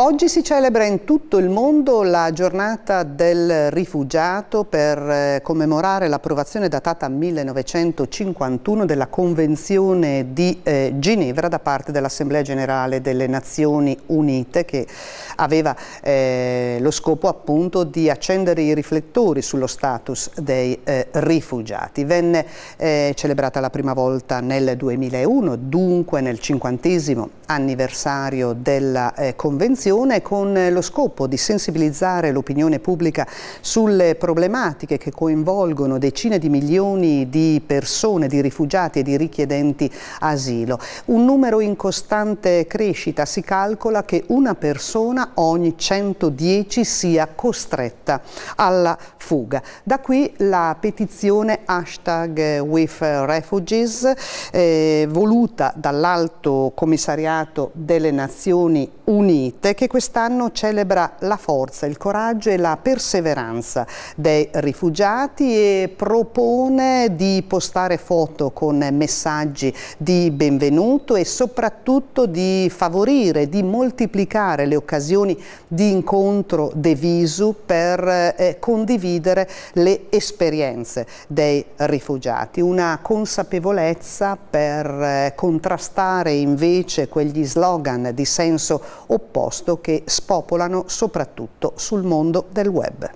Oggi si celebra in tutto il mondo la giornata del rifugiato per eh, commemorare l'approvazione datata 1951 della Convenzione di eh, Ginevra da parte dell'Assemblea Generale delle Nazioni Unite che aveva eh, lo scopo appunto di accendere i riflettori sullo status dei eh, rifugiati. Venne eh, celebrata la prima volta nel 2001, dunque nel cinquantesimo anniversario della eh, Convenzione con eh, lo scopo di sensibilizzare l'opinione pubblica sulle problematiche che coinvolgono decine di milioni di persone, di rifugiati e di richiedenti asilo. Un numero in costante crescita, si calcola che una persona ogni 110 sia costretta alla fuga. Da qui la petizione hashtag with refugees eh, voluta dall'Alto Commissariato Comitato delle Nazioni Unite che quest'anno celebra la forza, il coraggio e la perseveranza dei rifugiati e propone di postare foto con messaggi di benvenuto e soprattutto di favorire, di moltiplicare le occasioni di incontro de visu per eh, condividere le esperienze dei rifugiati. Una consapevolezza per eh, contrastare invece quegli degli slogan di senso opposto che spopolano soprattutto sul mondo del web.